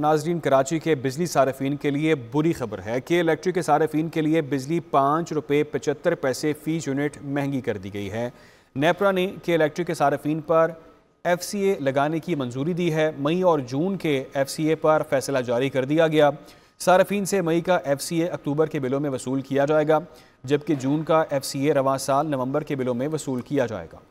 नाजरीन कराची के बिजली सार्फिन के लिए बुरी खबर है कि इलेक्ट्रिक के सार्फिन के लिए बिजली पाँच रुपये पचहत्तर पैसे फ़ी यूनिट महंगी कर दी गई है नेपरा ने के इलेक्ट्रिक के सार्फिन पर एफ सी ए लगाने की मंजूरी दी है मई और जून के एफ सी ए पर फैसला जारी कर दिया गया सार्फिन से मई का एफ सी ए अक्टूबर के बिलों में वसूल किया जाएगा जबकि जून का एफ सी ए रवा साल नवंबर के बिलों में वसूल किया जाएगा